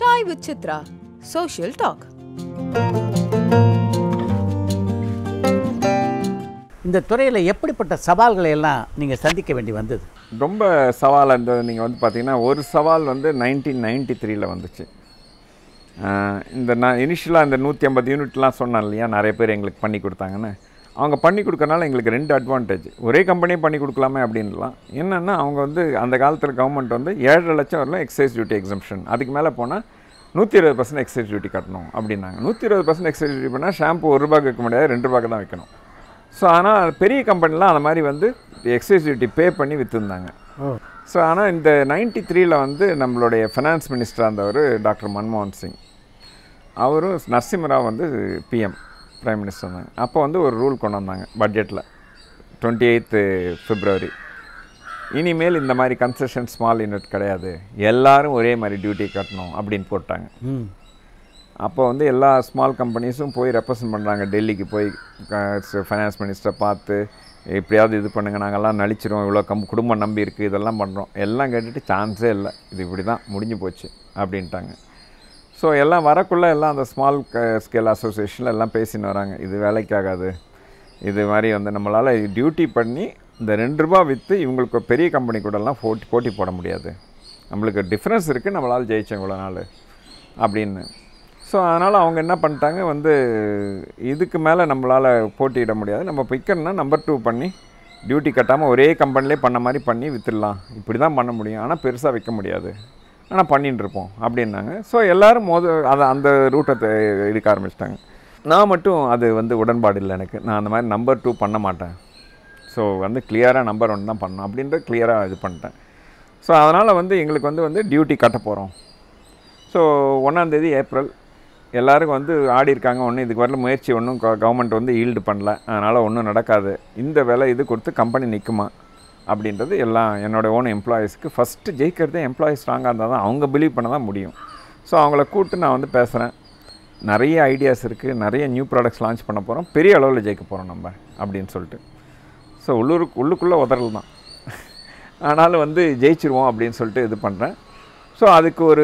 Sai with Chitra, social talk. இந்த துறையில் எப்படிப்பட்ட சவால்களை எல்லாம் நீங்கள் சந்திக்க வேண்டி வந்தது ரொம்ப சவால் இருந்தது நீங்கள் வந்து பார்த்தீங்கன்னா ஒரு சவால் வந்து நைன்டீன் நைன்டி த்ரீயில் வந்துச்சு இந்த நான் இனிஷியலாக இந்த நூற்றி ஐம்பது யூனிட்லாம் சொன்னேன் இல்லையா நிறைய பேர் எங்களுக்கு பண்ணி கொடுத்தாங்கன்னு அவங்க பண்ணி கொடுக்கறனால எங்களுக்கு ரெண்டு அட்வான்டேஜ் ஒரே கம்பெனியே பண்ணி கொடுக்கலாமே அப்படின்லாம் என்னென்னா அவங்க வந்து அந்த காலத்தில் கவர்மெண்ட் வந்து ஏழரை லட்சம் வரலாம் எக்ஸைஸ் டியூட்டி எக்ஸம்ஷன் அதுக்கு மேலே போனால் நூற்றி இருபது பர்சன்ட் எக்ஸைஸ் டியூட்டி கட்டணும் அப்படின்னாங்க நூற்றி இருபது பர்சன்ட் எக்ஸைஸ் டியூட்டி பண்ணால் ஷாம்பு ஒரு ரூபாய்க்கு வைக்க முடியாது ரெண்டு ரூபாய்க்கு தான் வைக்கணும் ஸோ ஆனால் பெரிய கம்பெனிலாம் அந்த மாதிரி வந்து எக்ஸைஸ் டியூட்டி பே பண்ணி விற்றுருந்தாங்க ஸோ ஆனால் இந்த நைன்டி த்ரீயில் வந்து நம்மளுடைய ஃபினான்ஸ் மினிஸ்டராக இருந்தவர் டாக்டர் மன்மோகன் சிங் அவரும் நரசிம்மராவ் வந்து பிஎம் ப்ரைம் மினிஸ்டர் இருந்தாங்க அப்போ வந்து ஒரு ரூல் கொண்டு வந்தாங்க பட்ஜெட்டில் டுவெண்ட்டி எயித்து ஃபிப்ரவரி இனிமேல் இந்த மாதிரி கன்செஷன் ஸ்மால் யூனிட் கிடையாது எல்லோரும் ஒரே மாதிரி டியூட்டி கட்டணும் அப்படின்னு போட்டாங்க அப்போ வந்து எல்லா ஸ்மால் கம்பெனிஸும் போய் ரெப்ரசன்ட் பண்ணுறாங்க டெல்லிக்கு போய் ஃபைனான்ஸ் மினிஸ்டரை பார்த்து எப்படியாவது இது பண்ணுங்கள் நாங்கள்லாம் நழிச்சிரும் இவ்வளோ கம் குடும்பம் நம்பி இருக்குது இதெல்லாம் பண்ணுறோம் எல்லாம் கேட்டுட்டு சான்ஸே இல்லை இது இப்படி தான் முடிஞ்சு போச்சு அப்படின்ட்டாங்க ஸோ எல்லாம் வரக்குள்ளே எல்லாம் அந்த ஸ்மால் ஸ்கேல் அசோசியேஷனில் எல்லாம் பேசின்னு வராங்க இது வேலைக்காகாது இது மாதிரி வந்து நம்மளால் டியூட்டி பண்ணி இந்த ரெண்டு ரூபா விற்று இவங்களுக்கு பெரிய கம்பெனி கூடலாம் போட்டி போட்டி போட முடியாது நம்மளுக்கு டிஃப்ரென்ஸ் இருக்குது நம்மளால் ஜெயிச்சேன் இவ்வளோ நாள் அப்படின்னு ஸோ அதனால் அவங்க என்ன பண்ணிட்டாங்க வந்து இதுக்கு மேலே நம்மளால் போட்டியிட முடியாது நம்ம பிக்கர்னால் நம்பர் டூ பண்ணி டியூட்டி கட்டாமல் ஒரே கம்பெனிலே பண்ண மாதிரி பண்ணி விற்றுடலாம் இப்படி தான் பண்ண முடியும் ஆனால் பெருசாக விற்க முடியாது ஆனால் பண்ணிகிட்டு இருப்போம் அப்படின்னாங்க ஸோ எல்லோரும் மோத அதை அந்த ரூட்டை எடுக்க ஆரம்பிச்சிட்டாங்க நான் மட்டும் அது வந்து உடன்பாடு இல்லை எனக்கு நான் அந்த மாதிரி நம்பர் டூ பண்ண மாட்டேன் ஸோ வந்து கிளியராக நம்பர் ஒன் தான் பண்ணோம் அப்படின்ற கிளியராக இது பண்ணிட்டேன் ஸோ அதனால் வந்து எங்களுக்கு வந்து வந்து டியூட்டி கட்ட போகிறோம் ஸோ ஒன்றாந்தேதி ஏப்ரல் எல்லாருக்கும் வந்து ஆடி இருக்காங்க ஒன்றும் இதுக்கு வரல முயற்சி ஒன்றும் கவர்மெண்ட் வந்து ஈல்டு பண்ணல அதனால் ஒன்றும் நடக்காது இந்த விலை இது கொடுத்து கம்பெனி நிற்குமா அப்படின்றது எல்லாம் என்னோடய ஓன் எம்ப்ளாயீஸ்க்கு ஃபஸ்ட்டு ஜெயிக்கிறதே எம்ப்ளாயீஸ் ஸ்ட்ராங்காக இருந்தால் தான் அவங்க பிலீவ் பண்ண தான் முடியும் ஸோ அவங்கள கூப்பிட்டு நான் வந்து பேசுகிறேன் நிறைய ஐடியாஸ் இருக்குது நிறைய நியூ ப்ராடக்ட்ஸ் லான்ச் பண்ண போகிறோம் பெரிய அளவில் ஜெயிக்க போகிறோம் நம்ம அப்படின்னு சொல்லிட்டு ஸோ உள்ளூருக்கு உள்ளுக்குள்ளே உதறல் தான் ஆனாலும் வந்து ஜெயிச்சிருவோம் அப்படின்னு சொல்லிட்டு இது பண்ணுறேன் ஸோ அதுக்கு ஒரு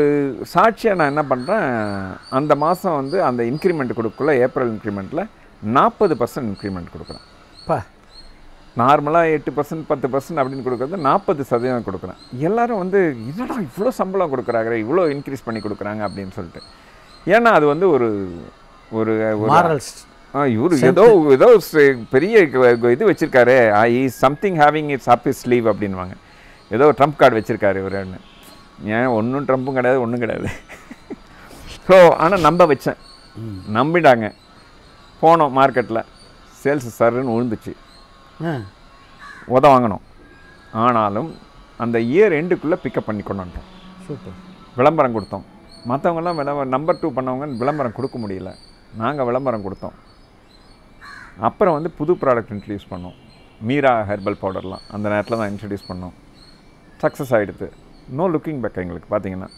சாட்சியாக நான் என்ன பண்ணுறேன் அந்த மாதம் வந்து அந்த இன்க்ரிமெண்ட் கொடுக்கல ஏப்ரல் இன்க்ரிமெண்ட்டில் நாற்பது பர்சன்ட் இன்க்ரிமெண்ட் கொடுக்குறேன் பா நார்மலாக எட்டு பர்சன்ட் பத்து பர்சன்ட் அப்படின்னு கொடுக்குறது நாற்பது சதவீதம் கொடுக்குறேன் எல்லோரும் வந்து என்னடா இவ்வளோ சம்பளம் கொடுக்குறாங்க இவ்வளோ இன்க்ரீஸ் பண்ணி கொடுக்குறாங்க அப்படின்னு சொல்லிட்டு ஏன்னா அது வந்து ஒரு ஒரு இவர் ஏதோ ஏதோ பெரிய இது வச்சுருக்காரு I something having it's is leave அப்படின்வாங்க ஏதோ ட்ரம்ப் கார்டு வச்சுருக்காரு இவருன்னு ஏன் ஒன்றும் ட்ரம்ப்பும் கிடையாது ஒன்றும் கிடையாது ஸோ ஆனால் நம்ப வச்சேன் நம்பிட்டாங்க போனோம் மார்க்கெட்டில் சேல்ஸ் சருன்னு விழுந்துச்சு உத வாங்கினோம் ஆனாலும் அந்த இயர் எண்டுக்குள்ளே பிக்கப் பண்ணி கொண்டு வந்துட்டோம் சூப்பர் விளம்பரம் கொடுத்தோம் மற்றவங்களாம் விளம்பரம் நம்பர் டூ பண்ணவங்க விளம்பரம் கொடுக்க முடியல நாங்கள் விளம்பரம் கொடுத்தோம் அப்புறம் வந்து புது ப்ராடக்ட் இன்ட்ரடியூஸ் பண்ணோம் மீரா ஹெர்பல் பவுடர்லாம் அந்த நேரத்தில் தான் இன்ட்ரடியூஸ் பண்ணோம் சக்ஸஸ் ஆகிடுது நோ லுக்கிங் பேக் எங்களுக்கு பார்த்தீங்கன்னா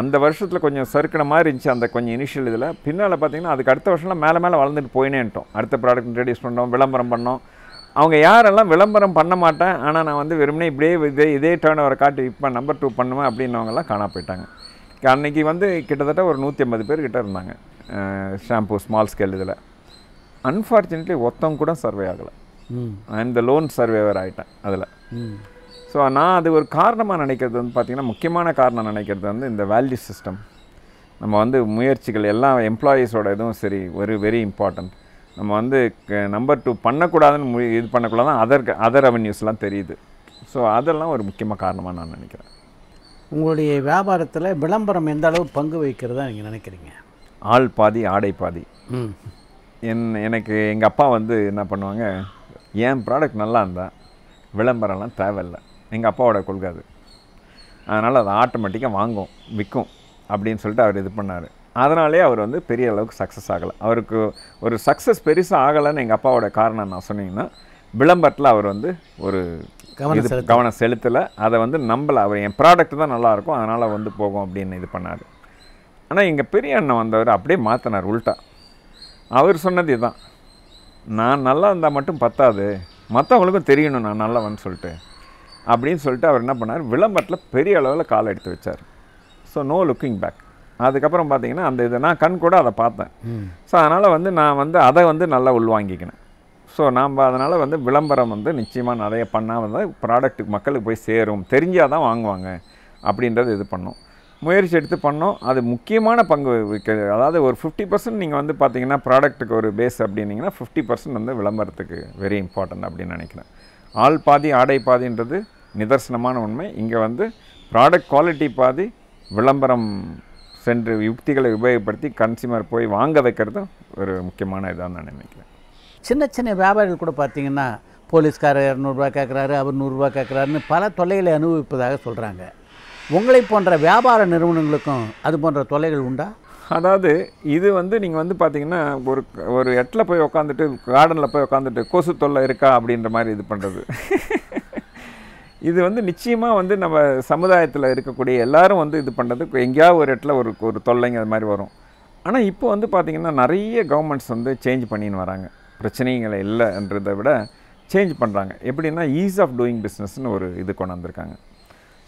அந்த வருஷத்தில் கொஞ்சம் சறுக்கின மாதிரி இருந்துச்சு அந்த கொஞ்சம் இனிஷியல் இதில் பின்னால் பார்த்தீங்கன்னா அதுக்கு அடுத்த வருஷம்லாம் மேலே மேலே வளர்ந்துட்டு போயினேன்ட்டோம் அடுத்த ப்ராடக்ட் இன்ட்ரடியூஸ் பண்ணோம் விளம்பரம் பண்ணோம் அவங்க யாரெல்லாம் விளம்பரம் பண்ண மாட்டேன் ஆனால் நான் வந்து வெறுமனே இப்படியே இதே இதே டேர்ன் ஓவரை காட்டி இப்போ நம்பர் டூ பண்ணுவேன் அப்படின்னவங்கலாம் காணா போயிட்டாங்க அன்றைக்கி வந்து கிட்டத்தட்ட ஒரு நூற்றி ஐம்பது பேர் கிட்டே இருந்தாங்க ஷாம்பூ ஸ்மால் ஸ்கேல் இதில் அன்ஃபார்ச்சுனேட்லி ஒருத்தவங்க கூட சர்வே ஆகலை இந்த த லோன் சர்வேவர் ஆகிட்டேன் அதில் ஸோ நான் அது ஒரு காரணமாக நினைக்கிறது வந்து பார்த்திங்கன்னா முக்கியமான காரணம் நினைக்கிறது வந்து இந்த வேல்யூ சிஸ்டம் நம்ம வந்து முயற்சிகள் எல்லா எம்ப்ளாயீஸோட இதுவும் சரி ஒரு வெரி இம்பார்ட்டண்ட் நம்ம வந்து நம்பர் டூ பண்ணக்கூடாதுன்னு இது பண்ணக்கூடாது அதர் அதர் அவென்யூஸ்லாம் தெரியுது ஸோ அதெல்லாம் ஒரு முக்கியமாக காரணமாக நான் நினைக்கிறேன் உங்களுடைய வியாபாரத்தில் விளம்பரம் எந்த அளவு பங்கு வகிக்கிறதா நீங்கள் நினைக்கிறீங்க ஆள் பாதி ஆடை பாதி என் எனக்கு எங்கள் அப்பா வந்து என்ன பண்ணுவாங்க என் ப்ராடக்ட் நல்லா இருந்தால் விளம்பரம்லாம் தேவையில்லை எங்கள் அப்பாவோட கொள்கை அது அதனால் அதை ஆட்டோமேட்டிக்காக வாங்கும் விற்கும் அப்படின்னு சொல்லிட்டு அவர் இது பண்ணார் அதனாலே அவர் வந்து பெரிய அளவுக்கு சக்ஸஸ் ஆகலை அவருக்கு ஒரு சக்ஸஸ் பெருசாக ஆகலைன்னு எங்கள் அப்பாவோட காரணம் நான் சொன்னீங்கன்னா விளம்பரத்தில் அவர் வந்து ஒரு கவனம் கவனம் செலுத்தலை அதை வந்து நம்பலை அவர் என் ப்ராடக்ட் தான் நல்லாயிருக்கும் அதனால் வந்து போகும் அப்படின்னு இது பண்ணார் ஆனால் எங்கள் பெரிய அண்ணன் வந்தவர் அப்படியே மாற்றினார் உல்ட்டா அவர் சொன்னது இதுதான் நான் நல்லா இருந்தால் மட்டும் பத்தாது மற்றவங்களுக்கும் தெரியணும் நான் நல்லவன்னு சொல்லிட்டு அப்படின்னு சொல்லிட்டு அவர் என்ன பண்ணார் விளம்பரத்தில் பெரிய அளவில் கால் எடுத்து வச்சார் ஸோ நோ லுக்கிங் பேக் அதுக்கப்புறம் பார்த்தீங்கன்னா அந்த இதை நான் கண் கூட அதை பார்த்தேன் ஸோ அதனால் வந்து நான் வந்து அதை வந்து நல்லா உள்வாங்கிக்கினேன் ஸோ நாம் அதனால் வந்து விளம்பரம் வந்து நிச்சயமாக நிறைய பண்ணால் வந்து ப்ராடக்ட்டுக்கு மக்களுக்கு போய் சேரும் தெரிஞ்சால் தான் வாங்குவாங்க அப்படின்றது இது பண்ணோம் முயற்சி எடுத்து பண்ணோம் அது முக்கியமான பங்கு வகிக்கிறது அதாவது ஒரு ஃபிஃப்டி பர்சன்ட் நீங்கள் வந்து பார்த்தீங்கன்னா ப்ராடக்ட்டுக்கு ஒரு பேஸ் அப்படின்னிங்கன்னா ஃபிஃப்டி பர்சன்ட் வந்து விளம்பரத்துக்கு வெரி இம்பார்ட்டன்ட் அப்படின்னு நினைக்கிறேன் ஆள் பாதி ஆடை பாதின்றது நிதர்சனமான உண்மை இங்கே வந்து ப்ராடக்ட் குவாலிட்டி பாதி விளம்பரம் சென்று யுக்திகளை உபயோகப்படுத்தி கன்சியூமர் போய் வாங்க வைக்கிறது ஒரு முக்கியமான இதாக நான் நினைக்கிறேன் சின்ன சின்ன வியாபாரிகள் கூட பார்த்தீங்கன்னா போலீஸ்காரர் இரநூறுபா கேட்குறாரு அவர் நூறுரூவா கேட்குறாருன்னு பல தொலைகளை அனுபவிப்பதாக சொல்கிறாங்க உங்களை போன்ற வியாபார நிறுவனங்களுக்கும் அது போன்ற தொல்லைகள் உண்டா அதாவது இது வந்து நீங்கள் வந்து பார்த்தீங்கன்னா ஒரு ஒரு இடத்துல போய் உட்காந்துட்டு கார்டனில் போய் உட்காந்துட்டு கொசு தொல்லை இருக்கா அப்படின்ற மாதிரி இது பண்ணுறது இது வந்து நிச்சயமாக வந்து நம்ம சமுதாயத்தில் இருக்கக்கூடிய எல்லாரும் வந்து இது பண்ணுறதுக்கு எங்கேயாவது ஒரு இடத்துல ஒரு ஒரு தொல்லைங்க அது மாதிரி வரும் ஆனால் இப்போ வந்து பார்த்திங்கன்னா நிறைய கவர்மெண்ட்ஸ் வந்து சேஞ்ச் பண்ணின்னு வராங்க பிரச்சனைகளை இல்லைன்றதை விட சேஞ்ச் பண்ணுறாங்க எப்படின்னா ஈஸ் ஆஃப் டூயிங் பிஸ்னஸ்னு ஒரு இது கொண்டு வந்திருக்காங்க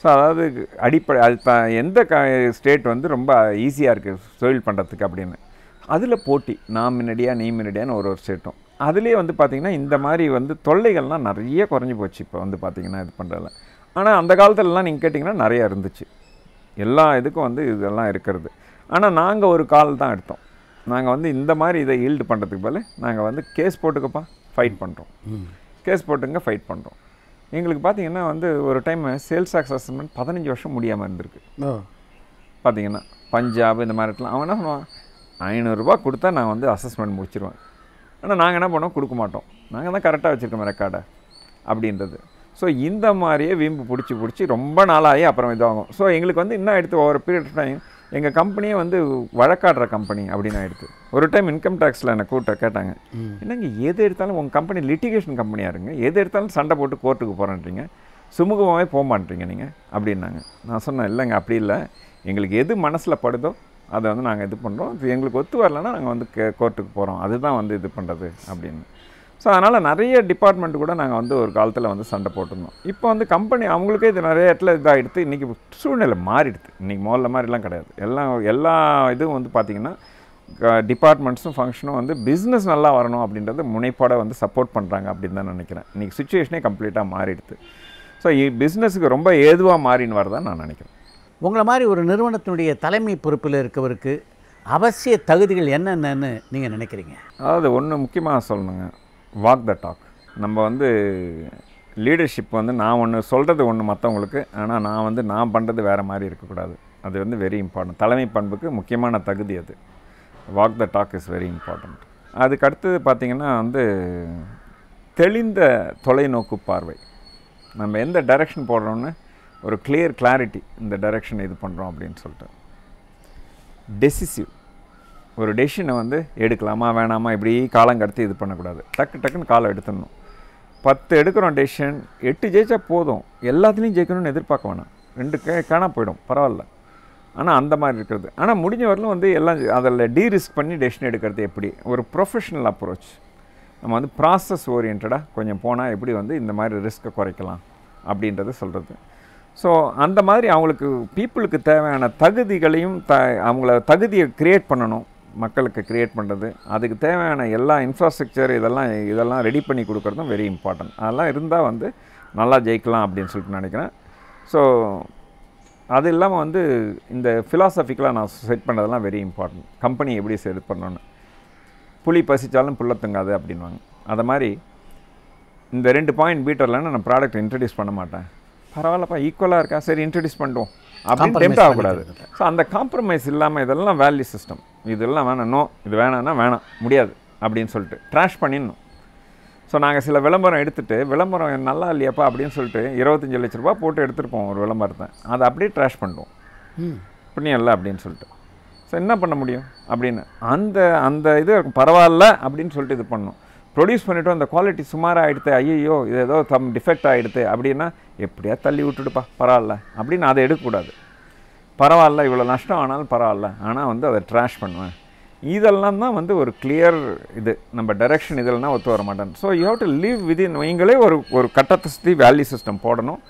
ஸோ அதாவது அடிப்படை அது த எந்த க ஸ்டேட் வந்து ரொம்ப ஈஸியாக இருக்குது தொழில் பண்ணுறதுக்கு அப்படின்னு அதில் போட்டி நான் முன்னடியாக நீ முன்னாடியான்னு ஒரு ஒரு ஸ்டேட்டும் அதுலேயே வந்து பார்த்திங்கன்னா இந்த மாதிரி வந்து தொல்லைகள்லாம் நிறைய குறைஞ்சி போச்சு இப்போ வந்து பார்த்திங்கன்னா இது பண்ணுறதில்ல ஆனால் அந்த காலத்துலலாம் நீங்கள் கேட்டிங்கன்னா நிறையா இருந்துச்சு எல்லா இதுக்கும் வந்து இதெல்லாம் இருக்கிறது ஆனால் நாங்கள் ஒரு கால் தான் எடுத்தோம் நாங்கள் வந்து இந்த மாதிரி இதை ஈல்டு பண்ணுறதுக்கு பதில் நாங்கள் வந்து கேஸ் போட்டுக்கப்பா ஃபைட் பண்ணுறோம் கேஸ் போட்டுங்க ஃபைட் பண்ணுறோம் எங்களுக்கு பார்த்தீங்கன்னா வந்து ஒரு டைம் சேல்ஸ் டாக்ஸ் அசஸ்மெண்ட் பதினஞ்சு வருஷம் முடியாமல் இருந்திருக்கு பார்த்தீங்கன்னா பஞ்சாப் இந்த மாதிரிலாம் அவன் என்ன பண்ணுவான் ஐநூறுரூபா கொடுத்தா நான் வந்து அசஸ்மெண்ட் முடிச்சிருவேன் ஆனால் நாங்கள் என்ன பண்ணோம் கொடுக்க மாட்டோம் நாங்கள் தான் கரெக்டாக வச்சுருக்கோம் ரெக்கார்டை அப்படின்றது ஸோ இந்த மாதிரியே வீம்பு பிடிச்சி பிடிச்சி ரொம்ப நாளாகி அப்புறம் இதாகும் ஸோ எங்களுக்கு வந்து இன்னும் எடுத்து ஒவ்வொரு பீரியட் டைம் எங்கள் கம்பெனியே வந்து வழக்காடுற கம்பெனி அப்படின்னு ஆகிடுது ஒரு டைம் இன்கம் டேக்ஸில் என்னை கூட்ட கேட்டாங்க என்னங்க எது எடுத்தாலும் உங்கள் கம்பெனி லிட்டிகேஷன் கம்பெனியாக இருங்க எது எடுத்தாலும் சண்டை போட்டு கோர்ட்டுக்கு போகிறேன்றீங்க சுமூகமாகவே போக மாட்டீங்க நீங்கள் அப்படின்னாங்க நான் சொன்னேன் இல்லைங்க அப்படி இல்லை எங்களுக்கு எது மனசில் படுதோ அதை வந்து நாங்கள் இது பண்ணுறோம் இது எங்களுக்கு ஒத்து வரலன்னா நாங்கள் வந்து கே கோர்ட்டுக்கு போகிறோம் அதுதான் வந்து இது பண்ணுறது அப்படின்னு ஸோ அதனால் நிறைய டிபார்ட்மெண்ட் கூட நாங்கள் வந்து ஒரு காலத்தில் வந்து சண்டை போட்டிருந்தோம் இப்போ வந்து கம்பெனி அவங்களுக்கே இது நிறைய இடத்துல இதாகிடுது இன்றைக்கி சூழ்நிலை மாறிடுது இன்றைக்கி முதல்ல மாதிரிலாம் கிடையாது எல்லாம் எல்லா இதுவும் வந்து பார்த்திங்கன்னா டிபார்ட்மெண்ட்ஸும் ஃபங்க்ஷனும் வந்து பிஸ்னஸ் நல்லா வரணும் அப்படின்றது முனைப்பாடாக வந்து சப்போர்ட் பண்ணுறாங்க அப்படின்னு தான் நினைக்கிறேன் இன்றைக்கி சுச்சுவேஷனே கம்ப்ளீட்டாக மாறிடுது ஸோ பிஸ்னஸுக்கு ரொம்ப ஏதுவாக மாறின்னு வரதான் நான் நினைக்கிறேன் உங்களை மாதிரி ஒரு நிறுவனத்தினுடைய தலைமை பொறுப்பில் இருக்கவருக்கு அவசிய தகுதிகள் என்னென்னு நீங்கள் நினைக்கிறீங்க அதாவது ஒன்று முக்கியமாக சொல்லணுங்க வாக் த டாக் நம்ம வந்து லீடர்ஷிப் வந்து நான் ஒன்று சொல்கிறது ஒன்று மற்றவங்களுக்கு ஆனால் நான் வந்து நான் பண்ணுறது வேறு மாதிரி இருக்கக்கூடாது அது வந்து வெரி இம்பார்ட்டன்ட் தலைமை பண்புக்கு முக்கியமான தகுதி அது walk the talk is very important அதுக்கு அடுத்தது பார்த்திங்கன்னா வந்து தெளிந்த தொலைநோக்கு பார்வை நம்ம எந்த டைரெக்ஷன் போடுறோன்னு ஒரு கிளியர் கிளாரிட்டி இந்த டைரெக்ஷன் இது பண்ணுறோம் அப்படின்னு சொல்லிட்டு டெசிசிவ் ஒரு டெசிஷனை வந்து எடுக்கலாமா வேணாமா இப்படி காலம் கடத்தி இது பண்ணக்கூடாது டக்கு டக்குன்னு காலம் எடுத்துடணும் பத்து எடுக்கிறோம் டெசிஷன் எட்டு ஜெயிச்சா போதும் எல்லாத்துலேயும் ஜெயிக்கணும்னு எதிர்பார்க்க வேணாம் ரெண்டு கே காணா போயிடும் பரவாயில்ல ஆனால் அந்த மாதிரி இருக்கிறது ஆனால் முடிஞ்ச வரலும் வந்து எல்லாம் அதில் டீரிஸ்க் பண்ணி டெசிஷன் எடுக்கிறது எப்படி ஒரு ப்ரொஃபஷனல் அப்ரோச் நம்ம வந்து ப்ராசஸ் ஓரியன்டாக கொஞ்சம் போனால் எப்படி வந்து இந்த மாதிரி ரிஸ்க்கை குறைக்கலாம் அப்படின்றத சொல்கிறது ஸோ அந்த மாதிரி அவங்களுக்கு பீப்புளுக்கு தேவையான தகுதிகளையும் த அவங்கள தகுதியை க்ரியேட் பண்ணணும் மக்களுக்கு க்ரியேட் பண்ணுறது அதுக்கு தேவையான எல்லா இன்ஃப்ராஸ்ட்ரக்சர் இதெல்லாம் இதெல்லாம் ரெடி பண்ணி கொடுக்குறதும் வெரி இம்பார்ட்டன்ட் அதெல்லாம் இருந்தால் வந்து நல்லா ஜெயிக்கலாம் அப்படின்னு சொல்லிட்டு நினைக்கிறேன் ஸோ அது இல்லாமல் வந்து இந்த ஃபிலாசபிக்கெலாம் நான் செட் பண்ணுறதெல்லாம் வெரி இம்பார்ட்டன்ட் கம்பெனி எப்படி செட் பண்ணணும்னு புளி பசித்தாலும் புள்ள தங்காது அப்படின்வாங்க அதை மாதிரி இந்த ரெண்டு பாயிண்ட் பீட்டர்லன்னு நான் ப்ராடக்ட் இன்ட்ரடியூஸ் பண்ண மாட்டேன் பரவாயில்லப்பா ஈக்குவலாக இருக்கா சரி இன்ட்ரடியூஸ் பண்ணுவோம் அப்படின்னு டெம்ட் ஆகக்கூடாது ஸோ அந்த காம்ப்ரமைஸ் இல்லாமல் இதெல்லாம் வேல்யூ சிஸ்டம் இதெல்லாம் வேணாம் நோ இது வேணாம்னா வேணாம் முடியாது அப்படின்னு சொல்லிட்டு ட்ராஷ் பண்ணிடணும் ஸோ நாங்கள் சில விளம்பரம் எடுத்துகிட்டு விளம்பரம் நல்லா இல்லையாப்பா அப்படின்னு சொல்லிட்டு இருபத்தஞ்சி லட்ச ரூபா போட்டு எடுத்துருப்போம் ஒரு விளம்பரத்தை அதை அப்படியே ட்ராஷ் பண்ணுவோம் புண்ணியம் அப்படின்னு சொல்லிட்டு ஸோ என்ன பண்ண முடியும் அப்படின்னு அந்த அந்த இது பரவாயில்ல அப்படின்னு சொல்லிட்டு இது பண்ணோம் ப்ரொடியூஸ் பண்ணிவிட்டோம் அந்த குவாலிட்டி சுமாராக ஆகிடுது ஐயோ இது ஏதோ தம் டிஃபெக்ட் ஆகிடுது அப்படின்னா எப்படியா தள்ளி விட்டுடுப்பா பரவாயில்ல அப்படின்னு அதை எடுக்கக்கூடாது பரவாயில்ல இவ்வளோ நஷ்டம் ஆனாலும் பரவாயில்ல ஆனால் வந்து அதை ட்ராஷ் பண்ணுவேன் இதெல்லாம் தான் வந்து ஒரு கிளியர் இது நம்ம டைரெக்ஷன் இதெல்லாம் ஒத்து வர மாட்டேன் so you have to live within நீங்களே ஒரு ஒரு கட்டத்தை சுற்றி வேல்யூ சிஸ்டம் போடணும்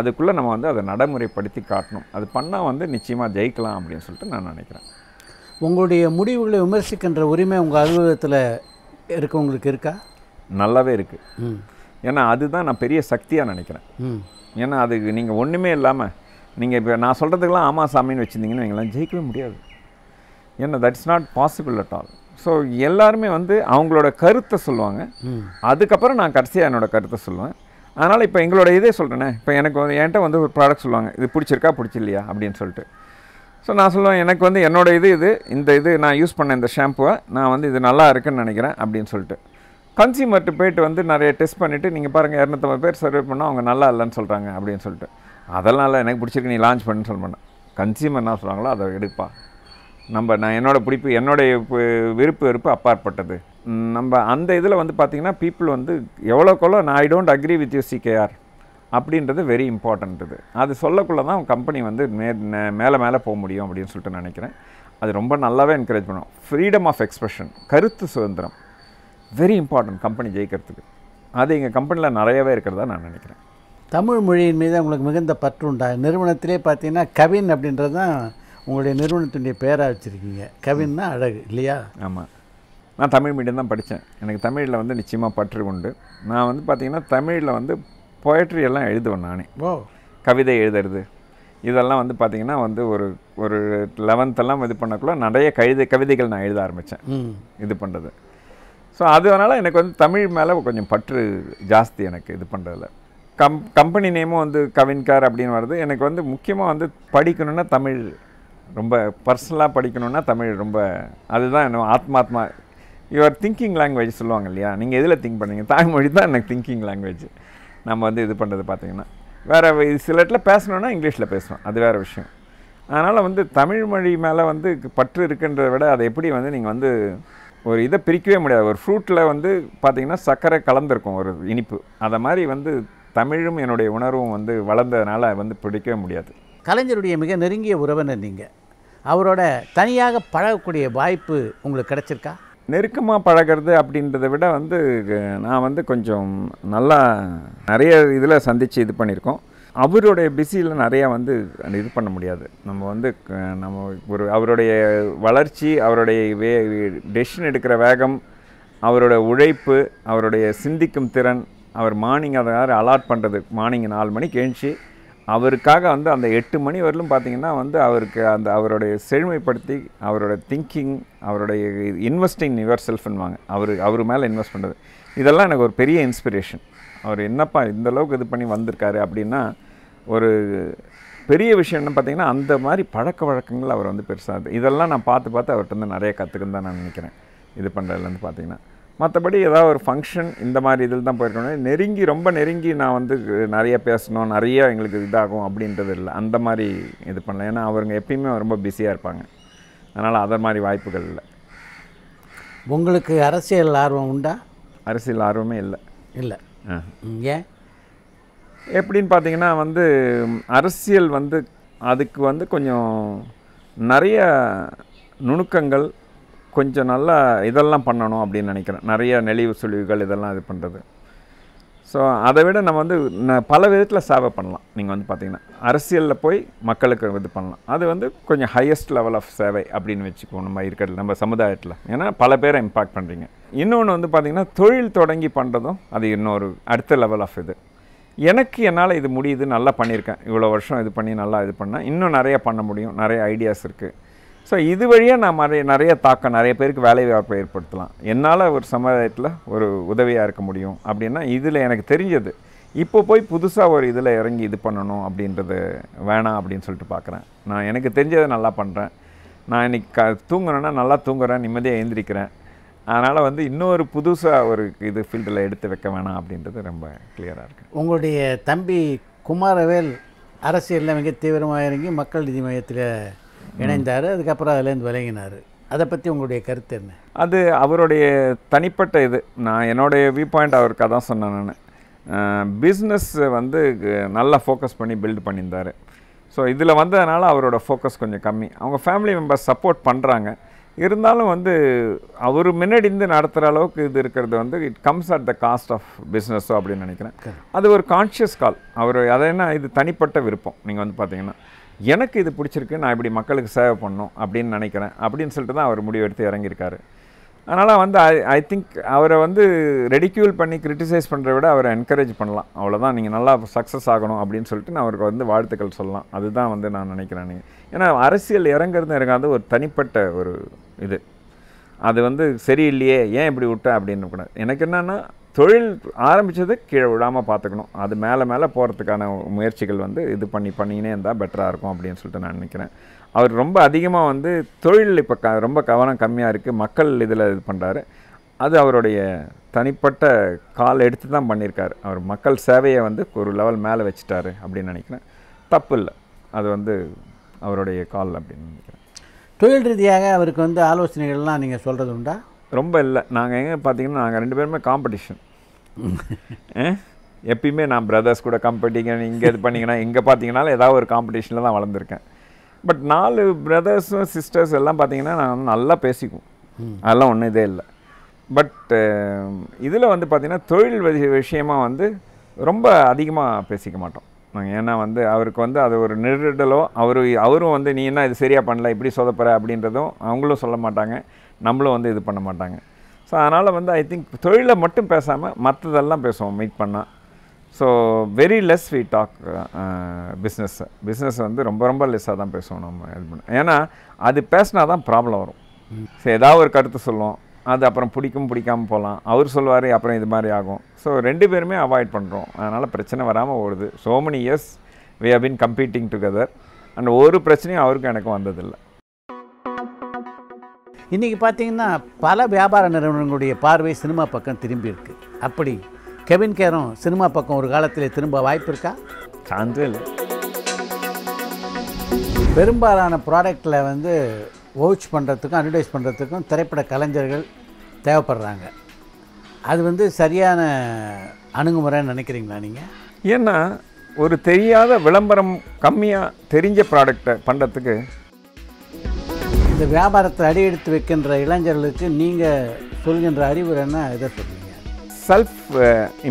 அதுக்குள்ளே நம்ம வந்து அதை நடைமுறைப்படுத்தி காட்டணும் அது பண்ணால் வந்து நிச்சயமாக ஜெயிக்கலாம் அப்படின்னு சொல்லிட்டு நான் நினைக்கிறேன் உங்களுடைய முடிவுகளை விமர்சிக்கின்ற உரிமை உங்கள் அலுவலகத்தில் இருக்கவங்களுக்கு இருக்கா நல்லாவே இருக்குது ஏன்னா அதுதான் நான் பெரிய சக்தியாக நினைக்கிறேன் ஏன்னா அதுக்கு நீங்கள் ஒன்றுமே இல்லாமல் நீங்கள் இப்போ நான் சொல்கிறதுக்கெல்லாம் ஆமா சாமின்னு வச்சுருந்தீங்கன்னு எங்களால் ஜெயிக்கவே முடியாது ஏன்னா that's not possible at all so எல்லாருமே வந்து அவங்களோட கருத்தை சொல்லுவாங்க அதுக்கப்புறம் நான் கடைசியாக என்னோடய கருத்தை சொல்லுவேன் அதனால் இப்போ எங்களோட இதே சொல்கிறேன்னே இப்போ எனக்கு என்கிட்ட வந்து ஒரு ப்ராடக்ட் சொல்லுவாங்க இது பிடிச்சிருக்கா பிடிச்சில்லையா அப்படின்னு சொல்லிட்டு ஸோ நான் சொல்லுவேன் எனக்கு வந்து என்னோடய இது இது இந்த இது நான் யூஸ் பண்ண இந்த ஷாம்புவை நான் வந்து இது நல்லா இருக்குன்னு நினைக்கிறேன் அப்படின்னு சொல்லிட்டு கன்சியூமர்ட்டு போயிட்டு வந்து நிறைய டெஸ்ட் பண்ணிவிட்டு நீங்கள் பாருங்கள் இரநூத்தம்பது பேர் சர்வே பண்ணால் அவங்க நல்லா இல்லைன்னு சொல்கிறாங்க அப்படின்னு சொல்லிட்டு அதெல்லாம் இல்லை எனக்கு பிடிச்சிருக்கு நீ லான்ச் பண்ணுன்னு சொல்ல கன்சியூமர் என்ன சொல்கிறாங்களோ அதை எடுப்பா நம்ம நான் என்னோடய பிடிப்பு என்னுடைய விருப்பு வெறுப்பு அப்பாற்பட்டது நம்ம அந்த இதில் வந்து பார்த்திங்கன்னா பீப்புள் வந்து எவ்வளோக்கெவ்வளோ நான் I don't agree with you KR அப்படின்றது வெரி இம்பார்ட்டண்ட் இது அது சொல்லக்குள்ளே தான் கம்பெனி வந்து மே மேலே மேலே போக முடியும் அப்படின்னு சொல்லிட்டு நினைக்கிறேன் அது ரொம்ப நல்லாவே என்கரேஜ் பண்ணும் ஃப்ரீடம் ஆஃப் எக்ஸ்பிரஷன் கருத்து சுதந்திரம் வெரி இம்பார்ட்டன்ட் கம்பெனி ஜெயிக்கிறதுக்கு அது எங்கள் கம்பெனியில் நிறையவே இருக்கிறதா நான் நினைக்கிறேன் தமிழ் மொழியின் மீது உங்களுக்கு மிகுந்த பற்று உண்டா நிறுவனத்திலே பார்த்தீங்கன்னா கவின் அப்படின்றது தான் உங்களுடைய நிறுவனத்தினுடைய பேராக வச்சுருக்கீங்க கவின்னா அழகு இல்லையா ஆமாம் நான் தமிழ் மீடியம் தான் படித்தேன் எனக்கு தமிழில் வந்து நிச்சயமாக பற்று உண்டு நான் வந்து பார்த்திங்கன்னா தமிழில் வந்து பொயட்ரி எல்லாம் எழுதுவேன் நானே கவிதை எழுதுறது இதெல்லாம் வந்து பார்த்திங்கன்னா வந்து ஒரு ஒரு லெவன்த்தெல்லாம் இது பண்ணக்குள்ள நிறைய கவிதை கவிதைகள் நான் எழுத ஆரம்பித்தேன் இது பண்ணுறது ஸோ அதனால் எனக்கு வந்து தமிழ் மேலே கொஞ்சம் பற்று ஜாஸ்தி எனக்கு இது பண்ணுறதில்ல கம் கம்பெனி நேமும் வந்து கவின்கார் அப்படின்னு வருது எனக்கு வந்து முக்கியமாக வந்து படிக்கணுன்னா தமிழ் ரொம்ப பர்சனலாக படிக்கணுன்னா தமிழ் ரொம்ப அதுதான் என்ன ஆத்மாத்மா யுவர் திங்கிங் லாங்குவேஜ் சொல்லுவாங்க இல்லையா நீங்கள் எதில் திங்க் பண்ணுறீங்க தாய்மொழி தான் எனக்கு திங்கிங் லாங்குவேஜ் நம்ம வந்து இது பண்ணுறது பார்த்திங்கன்னா வேறு சில இடத்துல பேசணுன்னா இங்கிலீஷில் பேசணும் அது வேறு விஷயம் அதனால் வந்து தமிழ் மொழி மேலே வந்து பற்று இருக்குன்றத விட அதை எப்படி வந்து நீங்கள் வந்து ஒரு இதை பிரிக்கவே முடியாது ஒரு ஃப்ரூட்டில் வந்து பார்த்திங்கன்னா சர்க்கரை கலந்துருக்கும் ஒரு இனிப்பு அதை மாதிரி வந்து தமிழும் என்னுடைய உணர்வும் வந்து வளர்ந்ததுனால வந்து பிடிக்கவே முடியாது கலைஞருடைய மிக நெருங்கிய உறவினர் நீங்கள் அவரோட தனியாக பழகக்கூடிய வாய்ப்பு உங்களுக்கு கிடச்சிருக்கா நெருக்கமாக பழகிறது அப்படின்றத விட வந்து நான் வந்து கொஞ்சம் நல்லா நிறைய இதில் சந்தித்து இது பண்ணியிருக்கோம் அவருடைய பிஸியில் நிறையா வந்து இது பண்ண முடியாது நம்ம வந்து நம்ம ஒரு அவருடைய வளர்ச்சி அவருடைய வே டெசிஷன் எடுக்கிற வேகம் அவரோட உழைப்பு அவருடைய சிந்திக்கும் திறன் அவர் மார்னிங் அதை அலாட் பண்ணுறது மார்னிங் நாலு மணிக்கு எழுந்துச்சி அவருக்காக வந்து அந்த எட்டு மணி வரலும் பார்த்திங்கன்னா வந்து அவருக்கு அந்த அவருடைய செழுமைப்படுத்தி அவரோட திங்கிங் அவருடைய இன்வெஸ்டிங் யுவர் செல்ஃப்ன்னுவாங்க அவர் அவர் மேலே இன்வெஸ்ட் பண்ணுறது இதெல்லாம் எனக்கு ஒரு பெரிய இன்ஸ்பிரேஷன் அவர் என்னப்பா இந்த அளவுக்கு இது பண்ணி வந்திருக்காரு அப்படின்னா ஒரு பெரிய விஷயம் என்ன பார்த்திங்கன்னா அந்த மாதிரி பழக்க வழக்கங்கள் அவர் வந்து பெருசாக இதெல்லாம் நான் பார்த்து பார்த்து அவர்கிட்ட வந்து நிறைய கற்றுக்குன்னு தான் நான் நினைக்கிறேன் இது பண்ணுறதுலேருந்து பார்த்திங்கன்னா மற்றபடி ஏதாவது ஒரு ஃபங்க்ஷன் இந்த மாதிரி இதில் தான் போயிருக்கணும் நெருங்கி ரொம்ப நெருங்கி நான் வந்து நிறைய பேசணும் நிறைய எங்களுக்கு இதாகும் அப்படின்றது இல்லை அந்த மாதிரி இது பண்ணல ஏன்னா அவருங்க எப்பயுமே ரொம்ப பிஸியாக இருப்பாங்க அதனால் அதை மாதிரி வாய்ப்புகள் இல்லை உங்களுக்கு அரசியல் ஆர்வம் உண்டா அரசியல் ஆர்வமே இல்லை இல்லை ஏன் எப்படின்னு பார்த்தீங்கன்னா வந்து அரசியல் வந்து அதுக்கு வந்து கொஞ்சம் நிறைய நுணுக்கங்கள் கொஞ்சம் நல்லா இதெல்லாம் பண்ணணும் அப்படின்னு நினைக்கிறேன் நிறைய நெளிவு சுழிவுகள் இதெல்லாம் இது பண்ணுறது ஸோ அதை விட நம்ம வந்து பல விதத்தில் சேவை பண்ணலாம் நீங்கள் வந்து பார்த்திங்கன்னா அரசியலில் போய் மக்களுக்கு இது பண்ணலாம் அது வந்து கொஞ்சம் ஹையஸ்ட் லெவல் ஆஃப் சேவை அப்படின்னு வச்சுக்கோ நம்ம இருக்கிறது நம்ம சமுதாயத்தில் ஏன்னா பல பேரை இம்பாக்ட் பண்ணுறீங்க இன்னொன்று வந்து பார்த்திங்கன்னா தொழில் தொடங்கி பண்ணுறதும் அது இன்னொரு அடுத்த லெவல் ஆஃப் இது எனக்கு என்னால் இது முடியுது நல்லா பண்ணியிருக்கேன் இவ்வளோ வருஷம் இது பண்ணி நல்லா இது பண்ணால் இன்னும் நிறையா பண்ண முடியும் நிறைய ஐடியாஸ் இருக்குது ஸோ இது வழியாக நான் நிறைய நிறைய தாக்கம் நிறைய பேருக்கு வேலை வாய்ப்பை ஏற்படுத்தலாம் என்னால் ஒரு சமுதாயத்தில் ஒரு உதவியாக இருக்க முடியும் அப்படின்னா இதில் எனக்கு தெரிஞ்சது இப்போ போய் புதுசாக ஒரு இதில் இறங்கி இது பண்ணணும் அப்படின்றது வேணாம் அப்படின்னு சொல்லிட்டு பார்க்குறேன் நான் எனக்கு தெரிஞ்சதை நல்லா பண்ணுறேன் நான் இன்றைக்கி க தூங்குறேன்னா நல்லா தூங்குறேன் நிம்மதியாக எழுந்திரிக்கிறேன் அதனால் வந்து இன்னொரு புதுசாக ஒரு இது ஃபீல்டில் எடுத்து வைக்க வேணாம் அப்படின்றது ரொம்ப கிளியராக இருக்குது உங்களுடைய தம்பி குமாரவேல் அரசியலில் மிக தீவிரமாக இறங்கி மக்கள் நிதி மையத்தில் இணைந்தார் அதுக்கப்புறம் அதுலேருந்து விளங்கினார் அதை பற்றி உங்களுடைய கருத்து என்ன அது அவருடைய தனிப்பட்ட இது நான் என்னுடைய வியூ பாயிண்ட் அவருக்கு அதான் சொன்னேன் நான் பிஸ்னஸ் வந்து நல்லா ஃபோக்கஸ் பண்ணி பில்டு பண்ணியிருந்தார் ஸோ இதில் வந்ததுனால அவரோட ஃபோக்கஸ் கொஞ்சம் கம்மி அவங்க ஃபேமிலி மெம்பர்ஸ் சப்போர்ட் பண்ணுறாங்க இருந்தாலும் வந்து அவர் முன்னாடி இருந்து நடத்துகிற அளவுக்கு இது இருக்கிறது வந்து it comes at the cost of பிஸ்னஸோ அப்படின்னு நினைக்கிறேன் அது ஒரு கான்ஷியஸ் கால் அவர் அதை என்ன இது தனிப்பட்ட விருப்பம் நீங்கள் வந்து பார்த்தீங்கன்னா எனக்கு இது பிடிச்சிருக்கு நான் இப்படி மக்களுக்கு சேவை பண்ணும் அப்படின்னு நினைக்கிறேன் அப்படின்னு சொல்லிட்டு தான் அவர் முடிவெடுத்து இறங்கியிருக்காரு அதனால் வந்து ஐ ஐ திங்க் அவரை வந்து ரெடிக்யூல் பண்ணி கிரிட்டிசைஸ் பண்ணுறத விட அவரை என்கரேஜ் பண்ணலாம் அவ்வளோதான் நீங்கள் நல்லா சக்ஸஸ் ஆகணும் அப்படின்னு சொல்லிட்டு நான் அவருக்கு வந்து வாழ்த்துக்கள் சொல்லலாம் அதுதான் வந்து நான் நினைக்கிறேன் நீங்கள் ஏன்னா அரசியல் இறங்குறது இறங்காது ஒரு தனிப்பட்ட ஒரு இது அது வந்து சரியில்லையே ஏன் இப்படி விட்ட அப்படின்னு கூட எனக்கு என்னென்னா தொழில் ஆரம்பித்தது கீழே விழாமல் பார்த்துக்கணும் அது மேலே மேலே போகிறதுக்கான முயற்சிகள் வந்து இது பண்ணி பண்ணினே இருந்தால் பெட்டராக இருக்கும் அப்படின்னு சொல்லிட்டு நான் நினைக்கிறேன் அவர் ரொம்ப அதிகமாக வந்து தொழில் இப்போ க ரொம்ப கவனம் கம்மியாக இருக்குது மக்கள் இதில் இது பண்ணுறாரு அது அவருடைய தனிப்பட்ட கால் எடுத்து தான் பண்ணியிருக்காரு அவர் மக்கள் சேவையை வந்து ஒரு லெவல் மேலே வச்சுட்டாரு அப்படின்னு நினைக்கிறேன் தப்பு இல்லை அது வந்து அவருடைய கால் அப்படின்னு நினைக்கிறேன் தொழில் ரீதியாக அவருக்கு வந்து ஆலோசனைகள்லாம் நீங்கள் சொல்கிறது உண்டா ரொம்ப இல்லை நாங்கள் எங்கே பார்த்தீங்கன்னா நாங்கள் ரெண்டு பேருமே காம்படிஷன் எப்பயுமே நான் பிரதர்ஸ் கூட கம்பெட்டிங்கன்னு இங்கே இது பண்ணிங்கன்னா இங்கே பார்த்தீங்கனாலும் ஏதாவது ஒரு காம்படிஷனில் தான் வளர்ந்துருக்கேன் பட் நாலு பிரதர்ஸும் சிஸ்டர்ஸ் எல்லாம் பார்த்தீங்கன்னா நான் நல்லா பேசிக்குவோம் அதெல்லாம் ஒன்றும் இதே இல்லை பட் இதில் வந்து பார்த்திங்கன்னா தொழில் விஷயமாக வந்து ரொம்ப அதிகமாக பேசிக்க மாட்டோம் நாங்கள் ஏன்னா வந்து அவருக்கு வந்து அது ஒரு நெருடலோ அவர் அவரும் வந்து நீ என்ன இது சரியாக பண்ணல இப்படி சொதப்புற அப்படின்றதும் அவங்களும் சொல்ல மாட்டாங்க நம்மளும் வந்து இது பண்ண மாட்டாங்க ஸோ அதனால் வந்து ஐ திங்க் தொழிலை மட்டும் பேசாமல் மற்றதெல்லாம் பேசுவோம் மீட் பண்ணால் so very less we talk business business வந்து ரொம்ப ரொம்ப லெஸ்ஸாக தான் பேசுவோம் நம்ம இது பண்ண ஏன்னா அது பேசினா தான் ப்ராப்ளம் வரும் ஸோ ஏதாவது ஒரு கருத்து சொல்லுவோம் அது அப்புறம் பிடிக்கும் பிடிக்காமல் போகலாம் அவர் சொல்லுவார் அப்புறம் இது மாதிரி ஆகும் ஸோ ரெண்டு பேருமே அவாய்ட் பண்ணுறோம் அதனால் பிரச்சனை வராமல் ஓடுது so many years we have been computing together and ஒரு பிரச்சனையும் அவருக்கும் எனக்கும் வந்ததில்லை இன்றைக்கி பார்த்தீங்கன்னா பல வியாபார நிறுவனங்களுடைய பார்வை சினிமா பக்கம் திரும்பி இருக்குது அப்படி கெவின் கேரும் சினிமா பக்கம் ஒரு காலத்தில் திரும்ப வாய்ப்பு இருக்கா சான்று இல்லை பெரும்பாலான ப்ராடக்டில் வந்து ஓச் பண்ணுறதுக்கும் அட்வர்டைஸ் பண்ணுறதுக்கும் திரைப்பட கலைஞர்கள் தேவைப்படுறாங்க அது வந்து சரியான அணுகுமுறைன்னு நினைக்கிறீங்களா நீங்கள் ஏன்னா ஒரு தெரியாத விளம்பரம் கம்மியாக தெரிஞ்ச ப்ராடக்டை பண்ணுறதுக்கு இந்த வியாபாரத்தை அடியெடுத்து வைக்கின்ற இளைஞர்களுக்கு நீங்கள் சொல்கின்ற அறிவுரை என்ன இதை சொல்லுங்க self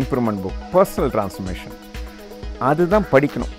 improvement book personal transformation அதுதான் படிக்கணும்